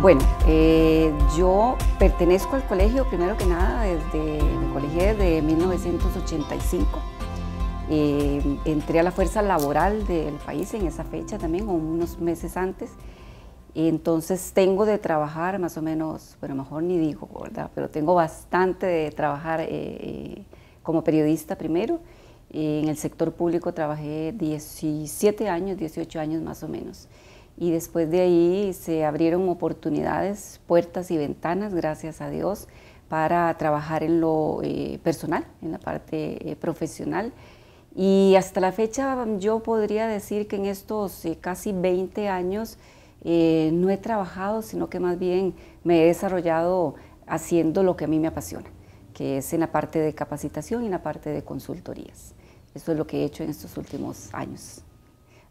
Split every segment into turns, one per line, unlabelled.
Bueno, eh, yo pertenezco al colegio, primero que nada, desde, me colegio desde 1985. Eh, entré a la fuerza laboral del país en esa fecha también, unos meses antes. Entonces tengo de trabajar más o menos, pero mejor ni digo, ¿verdad? Pero tengo bastante de trabajar eh, como periodista primero. En el sector público trabajé 17 años, 18 años más o menos y después de ahí se abrieron oportunidades, puertas y ventanas, gracias a Dios, para trabajar en lo eh, personal, en la parte eh, profesional. Y hasta la fecha yo podría decir que en estos eh, casi 20 años no he trabajado, sino que más bien me he desarrollado haciendo lo que a mí me apasiona, que es en la parte de capacitación y en la parte de consultorías. Eso es lo que he hecho en estos últimos años.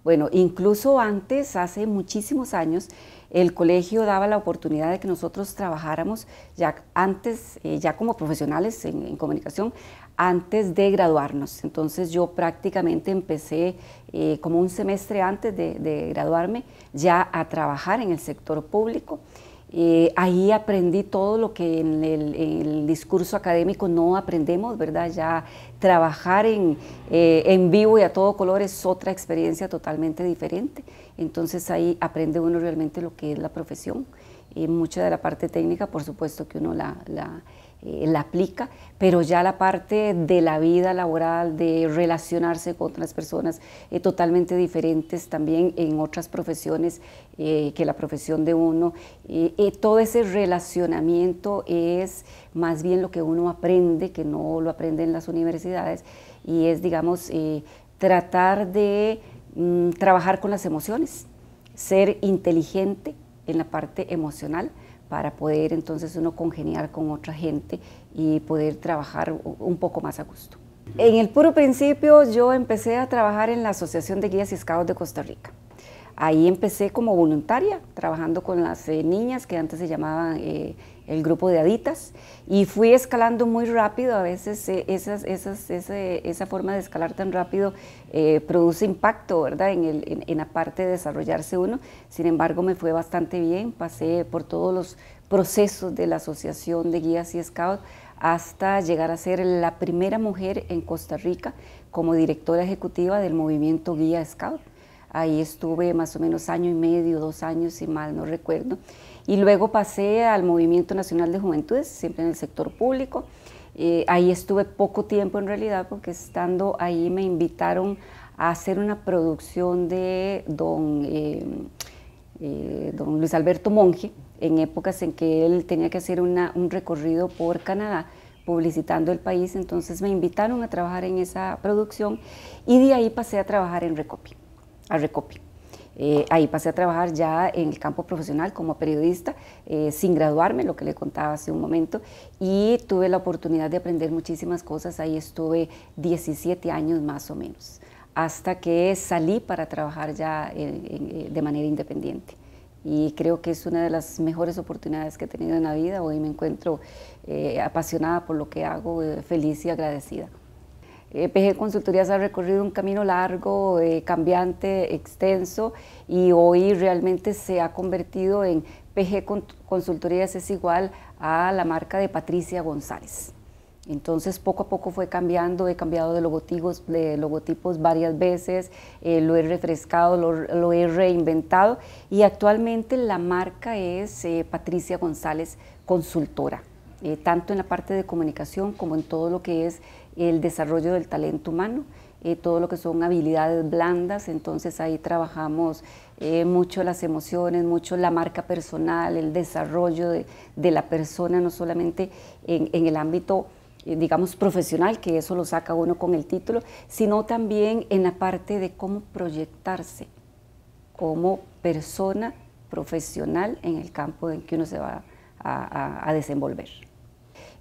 Bueno, incluso antes, hace muchísimos años, el colegio daba la oportunidad de que nosotros trabajáramos ya antes, eh, ya como profesionales en, comunicación, antes de graduarnos. Entonces yo prácticamente empecé eh, como un semestre antes de graduarme ya a trabajar en el sector público ahí aprendí todo lo que en el, discurso académico no aprendemos, ¿verdad? Ya trabajar eh, en, vivo y a todo color es otra experiencia totalmente diferente. Entonces ahí aprende uno realmente lo que es la profesión. Y mucha de la parte técnica, por supuesto que uno la, la eh, la aplica, pero ya la parte de la vida laboral, de relacionarse con otras personas eh, totalmente diferentes también en otras profesiones eh, que la profesión de uno, todo ese relacionamiento es más bien lo que uno aprende, que no lo aprende en las universidades, y es, digamos, tratar de mm, trabajar con las emociones, ser inteligente en la parte emocional, para poder entonces uno congeniar con otra gente y poder trabajar un poco más a gusto. En el puro principio yo empecé a trabajar en la Asociación de Guías y Escados de Costa Rica. Ahí empecé como voluntaria, trabajando con las eh, niñas que antes se llamaban eh, el grupo de aditas, y fui escalando muy rápido, a veces eh, esas, esas, esa forma de escalar tan rápido produce impacto, ¿verdad?, en, el, en la parte de desarrollarse uno, sin embargo me fue bastante bien, pasé por todos los procesos de la Asociación de Guías y Scouts hasta llegar a ser la primera mujer en Costa Rica como directora ejecutiva del movimiento Guía Scout. Ahí estuve más o menos año y medio, dos años, si mal no recuerdo. Y luego pasé al Movimiento Nacional de Juventudes, siempre en el sector público. Eh, ahí estuve poco tiempo en realidad, porque estando ahí me invitaron a hacer una producción de don, eh, eh, don Luis Alberto Monge, en épocas en que él tenía que hacer un recorrido por Canadá publicitando el país, entonces me invitaron a trabajar en esa producción y de ahí pasé a trabajar en Recopi a Recopi. Eh, ahí pasé a trabajar ya en el campo profesional como periodista, eh, sin graduarme, lo que le contaba hace un momento, y tuve la oportunidad de aprender muchísimas cosas. Ahí estuve 17 años más o menos, hasta que salí para trabajar ya eh, de manera independiente. Y creo que es una de las mejores oportunidades que he tenido en la vida. Hoy me encuentro apasionada por lo que hago, feliz y agradecida. Eh, PG Consultorías ha recorrido un camino largo, eh, cambiante, extenso y hoy realmente se ha convertido en PG Consultorías es igual a la marca de Patricia González. Entonces poco a poco fue cambiando, he cambiado de logotipos, varias veces, eh, lo he refrescado, lo, he reinventado y actualmente la marca es Patricia González Consultora, tanto en la parte de comunicación como en todo lo que es el desarrollo del talento humano, eh, todo lo que son habilidades blandas, entonces ahí trabajamos eh, mucho las emociones, mucho la marca personal, el desarrollo de, la persona, no solamente en, el ámbito eh, digamos, profesional, que eso lo saca uno con el título, sino también en la parte de cómo proyectarse como persona profesional en el campo en que uno se va a desenvolver.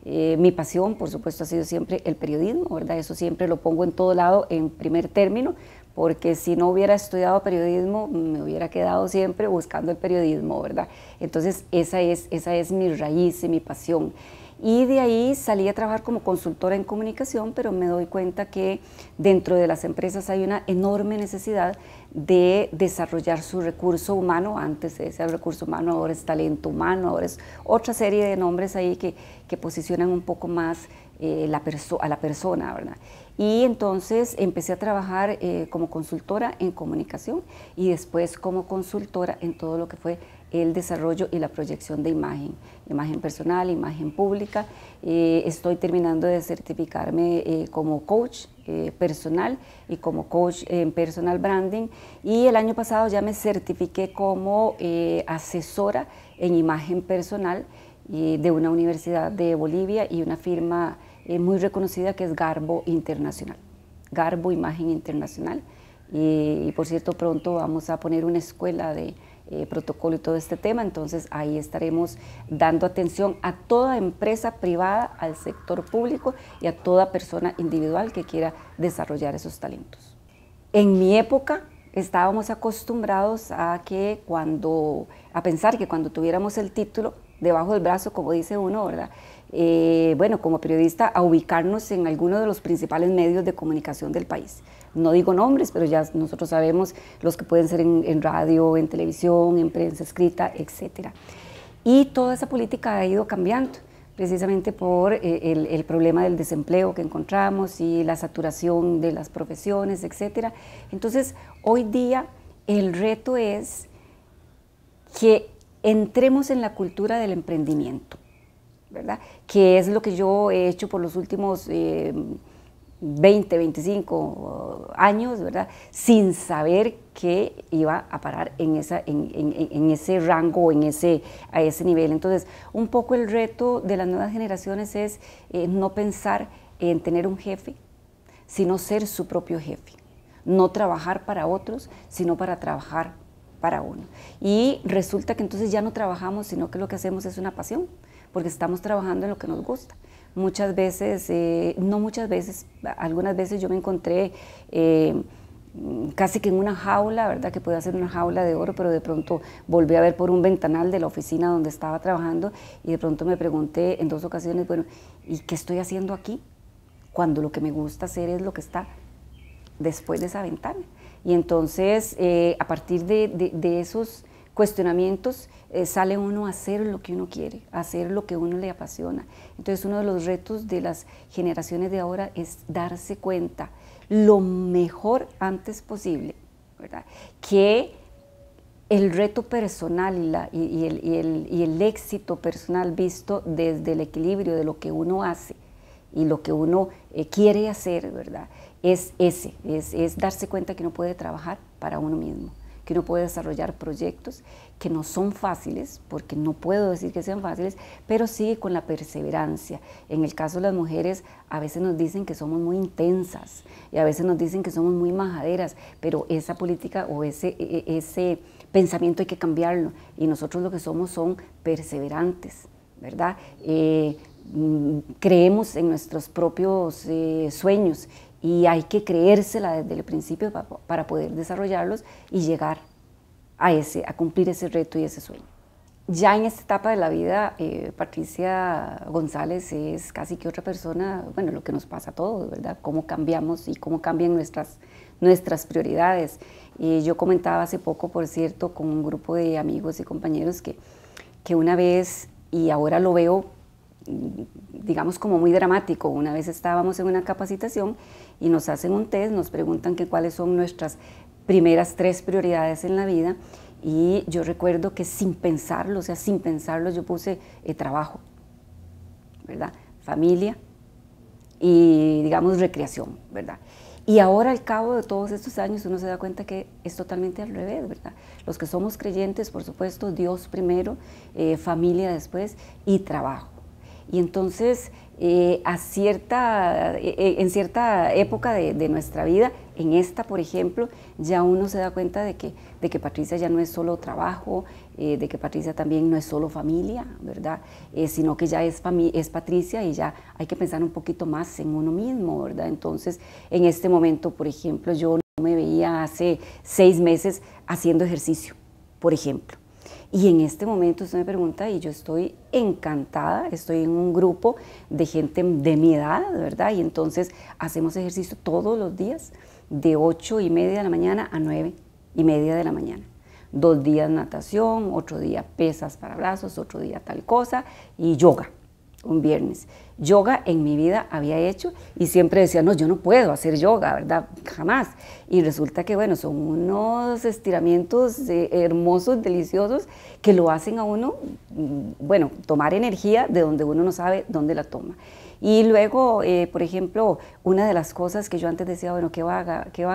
Eh, mi pasión, por supuesto, ha sido siempre el periodismo, ¿verdad? Eso siempre lo pongo en todo lado, en primer término, porque si no hubiera estudiado periodismo, me hubiera quedado siempre buscando el periodismo, ¿verdad? Entonces, es, esa es mi raíz y mi pasión. Y de ahí salí a trabajar como consultora en comunicación, pero me doy cuenta que dentro de las empresas hay una enorme necesidad de desarrollar su recurso humano. Antes se decía recurso humano, ahora es talento humano, ahora es otra serie de nombres ahí que, que posicionan un poco más eh, a la persona, ¿verdad? Y entonces empecé a trabajar eh, como consultora en comunicación y después como consultora en todo lo que fue el desarrollo y la proyección de imagen, imagen personal, imagen pública. Eh, estoy terminando de certificarme eh, como coach eh, personal y como coach en personal branding y el año pasado ya me certifiqué como asesora en imagen personal de una universidad de Bolivia y una firma muy reconocida que es Garbo Internacional, Garbo Imagen Internacional. y por cierto, pronto vamos a poner una escuela de, eh, protocolo y todo este tema. Entonces ahí estaremos dando atención a toda empresa privada, al sector público y a toda persona individual que quiera desarrollar esos talentos. En mi época estábamos acostumbrados a que cuando a pensar que cuando tuviéramos el título debajo del brazo, como dice uno, ¿verdad? Eh, bueno, como periodista, a ubicarnos en alguno de los principales medios de comunicación del país no digo nombres, pero ya nosotros sabemos los que pueden ser en, radio, en televisión, en prensa escrita, etc. Y toda esa política ha ido cambiando precisamente por eh, el, problema del desempleo que encontramos y la saturación de las profesiones, etc. Entonces, hoy día el reto es que entremos en la cultura del emprendimiento, ¿verdad? Que es lo que yo he hecho por los últimos... Eh, 20, 25 años, ¿verdad? Sin saber que iba a parar en, ese rango, en ese, a ese nivel. Entonces, un poco el reto de las nuevas generaciones es eh, no pensar en tener un jefe, sino ser su propio jefe. No trabajar para otros, sino para trabajar para uno. Y resulta que entonces ya no trabajamos, sino que lo que hacemos es una pasión porque estamos trabajando en lo que nos gusta. Muchas veces, eh, no muchas veces, algunas veces yo me encontré eh, casi que en una jaula, ¿verdad? Que podía ser una jaula de oro, pero de pronto volví a ver por un ventanal de la oficina donde estaba trabajando y de pronto me pregunté en dos ocasiones, bueno, ¿y qué estoy haciendo aquí? Cuando lo que me gusta hacer es lo que está después de esa ventana. Y entonces, eh, a partir de, de esos cuestionamientos, eh, sale uno a hacer lo que uno quiere, a hacer lo que uno le apasiona. Entonces uno de los retos de las generaciones de ahora es darse cuenta lo mejor antes posible, ¿verdad? Que el reto personal y, el, éxito personal visto desde el equilibrio de lo que uno hace y lo que uno eh, quiere hacer, ¿verdad? Es ese, es, es darse cuenta que uno puede trabajar para uno mismo que uno puede desarrollar proyectos que no son fáciles, porque no puedo decir que sean fáciles, pero sigue con la perseverancia. En el caso de las mujeres, a veces nos dicen que somos muy intensas y a veces nos dicen que somos muy majaderas, pero esa política o ese, e, e, ese pensamiento hay que cambiarlo y nosotros lo que somos son perseverantes, ¿verdad? Eh, mm, creemos en nuestros propios eh, sueños y hay que creérsela desde el principio para poder desarrollarlos y llegar a, ese, a cumplir ese reto y ese sueño. Ya en esta etapa de la vida, eh, Patricia González es casi que otra persona, bueno, lo que nos pasa a todos, ¿verdad? Cómo cambiamos y cómo cambian nuestras, nuestras prioridades. Eh, yo comentaba hace poco, por cierto, con un grupo de amigos y compañeros que, que una vez, y ahora lo veo digamos, como muy dramático. Una vez estábamos en una capacitación y nos hacen un test, nos preguntan que cuáles son nuestras primeras tres prioridades en la vida y yo recuerdo que sin pensarlo, o sea, sin pensarlo yo puse eh, trabajo, ¿verdad? Familia y, digamos, recreación, ¿verdad? Y ahora al cabo de todos estos años uno se da cuenta que es totalmente al revés, ¿verdad? Los que somos creyentes, por supuesto, Dios primero, eh, familia después y trabajo y entonces eh, a cierta, eh, eh, en cierta época de, nuestra vida, en esta por ejemplo, ya uno se da cuenta de que, de que Patricia ya no es solo trabajo, de que Patricia también no es solo familia, ¿verdad? sino que ya es, es Patricia y ya hay que pensar un poquito más en uno mismo, ¿verdad? Entonces, en este momento, por ejemplo, yo no me veía hace seis meses haciendo ejercicio, por ejemplo. Y en este momento usted me pregunta y yo estoy encantada, estoy en un grupo de gente de mi edad, ¿verdad? Y entonces hacemos ejercicio todos los días, de ocho y media de la mañana a nueve y media de la mañana. Dos días natación, otro día pesas para brazos, otro día tal cosa y yoga un viernes. Yoga en mi vida había hecho y siempre decía, no, yo no puedo hacer yoga, ¿verdad? Jamás. Y resulta que, bueno, son unos estiramientos eh, hermosos, deliciosos, que lo hacen a uno, mm, bueno, tomar energía de donde uno no sabe dónde la toma. Y luego, eh, por ejemplo, una de las cosas que yo antes decía, bueno, qué, vaga, qué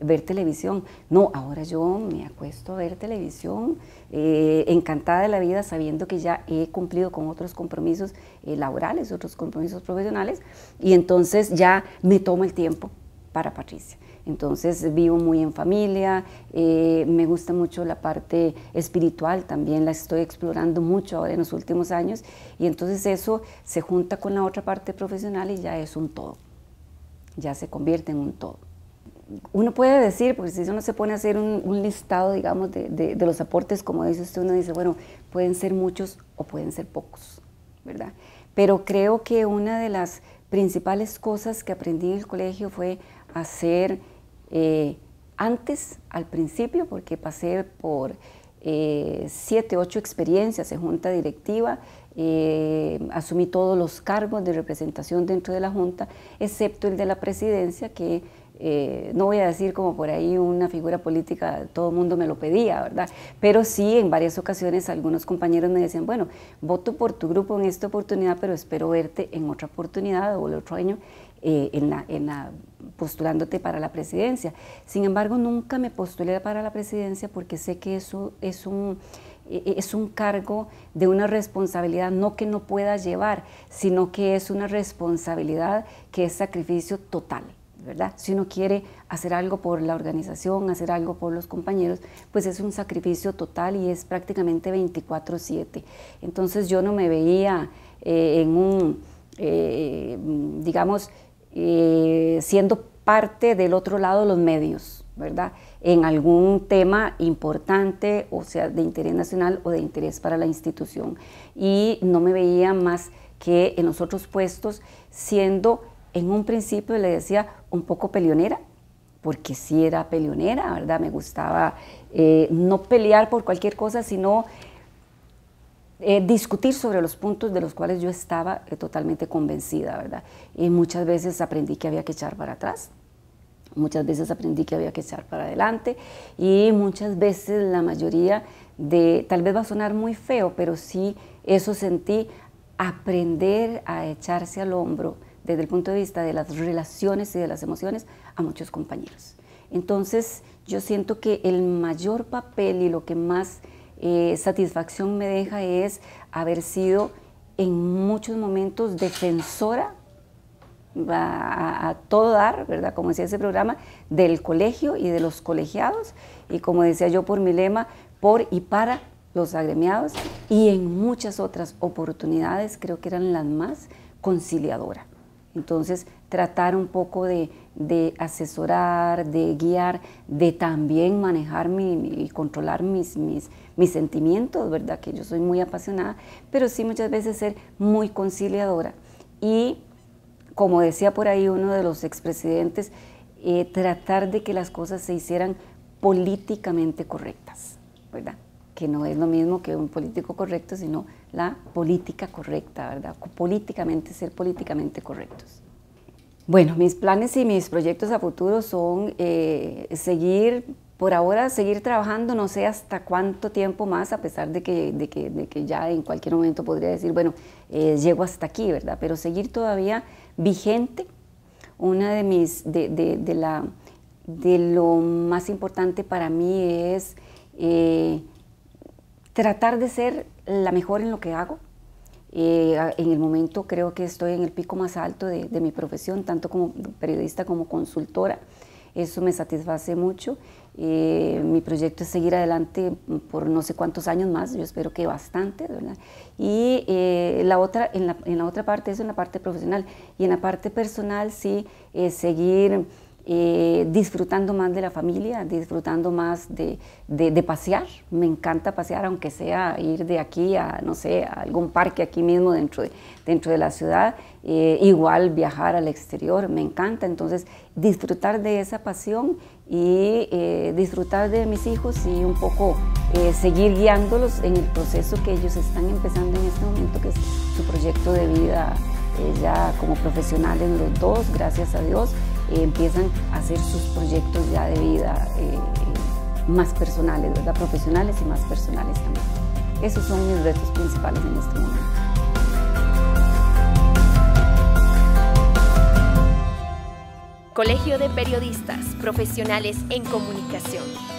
ver televisión. No, ahora yo me acuesto a ver televisión eh, encantada de la vida sabiendo que ya he cumplido con otros compromisos eh, laborales, otros compromisos profesionales, y entonces ya me tomo el tiempo para Patricia. Entonces vivo muy en familia, eh, me gusta mucho la parte espiritual, también la estoy explorando mucho ahora en los últimos años y entonces eso se junta con la otra parte profesional y ya es un todo, ya se convierte en un todo uno puede decir, porque si uno se pone a hacer un, listado, digamos, de, los aportes, como dice usted, uno dice, bueno, pueden ser muchos o pueden ser pocos, ¿verdad? Pero creo que una de las principales cosas que aprendí en el colegio fue hacer eh, antes, al principio, porque pasé por eh, siete, ocho experiencias en junta directiva, eh, asumí todos los cargos de representación dentro de la junta, excepto el de la presidencia, que eh, no voy a decir como por ahí una figura política, todo el mundo me lo pedía, ¿verdad? Pero sí, en varias ocasiones algunos compañeros me decían, bueno, voto por tu grupo en esta oportunidad, pero espero verte en otra oportunidad o el otro año eh, en, postulándote para la presidencia. Sin embargo, nunca me postulé para la presidencia porque sé que eso es un e, e, es un cargo de una responsabilidad, no que no pueda llevar, sino que es una responsabilidad que es sacrificio total. ¿verdad? Si uno quiere hacer algo por la organización, hacer algo por los compañeros, pues es un sacrificio total y es prácticamente 24/7. Entonces yo no me veía eh, en un, eh, digamos, eh, siendo parte del otro lado de los medios, ¿verdad? En algún tema importante, o sea, de interés nacional o de interés para la institución. Y no me veía más que en los otros puestos siendo en un principio le decía un poco peleonera, porque sí era peleonera, ¿verdad? Me gustaba eh, no pelear por cualquier cosa, sino eh, discutir sobre los puntos de los cuales yo estaba eh, totalmente convencida, ¿verdad? Y muchas veces aprendí que había que echar para atrás, muchas veces aprendí que había que echar para adelante y muchas veces la mayoría de, tal vez va a sonar muy feo, pero sí eso sentí, aprender a echarse al hombro, desde el punto de vista de las relaciones y de las emociones a muchos compañeros. Entonces yo siento que el mayor papel y lo que más eh, satisfacción me deja es haber sido en muchos momentos defensora a, a, todo dar, ¿verdad? Como decía ese programa, del colegio y de los colegiados, y como decía yo por mi lema, por y para los agremiados, y en muchas otras oportunidades, creo que eran las más conciliadoras. Entonces, tratar un poco de, asesorar, de guiar, de también manejar y controlar mis, mis, sentimientos, ¿verdad? Que yo soy muy apasionada, pero sí muchas veces ser muy conciliadora. Y, como decía por ahí uno de los expresidentes, eh, tratar de que las cosas se hicieran políticamente correctas, ¿verdad? Que no es lo mismo que un político correcto, sino la política correcta, ¿verdad? Políticamente, ser políticamente correctos. Bueno, mis planes y mis proyectos a futuro son eh, seguir, por ahora, seguir trabajando, no sé hasta cuánto tiempo más, a pesar de que, que, ya en cualquier momento podría decir, bueno, eh, llego hasta aquí, ¿verdad? Pero seguir todavía vigente una de mis, de, la, de lo más importante para mí es eh, tratar de ser la mejor en lo que hago. Eh, en el momento creo que estoy en el pico más alto de, mi profesión, tanto como periodista como consultora. Eso me satisface mucho. Eh, mi proyecto es seguir adelante por no sé cuántos años más, yo espero que bastante, ¿verdad? Y eh, la otra, en la, otra parte, es en la parte profesional. Y en la parte personal, sí, seguir eh, disfrutando más de la familia, disfrutando más de, pasear. Me encanta pasear, aunque sea ir de aquí a, no sé, a algún parque aquí mismo dentro de, dentro de la ciudad. Eh, igual viajar al exterior, me encanta. Entonces, disfrutar de esa pasión y eh, disfrutar de mis hijos y un poco seguir guiándolos en el proceso que ellos están empezando en este momento, que es su proyecto de vida ya como profesional profesionales los dos, gracias a Dios. Eh, empiezan a hacer sus proyectos ya de vida eh, eh, más personales, ¿verdad? Profesionales y más personales también. Esos son mis retos principales en este momento. Colegio de Periodistas Profesionales en Comunicación.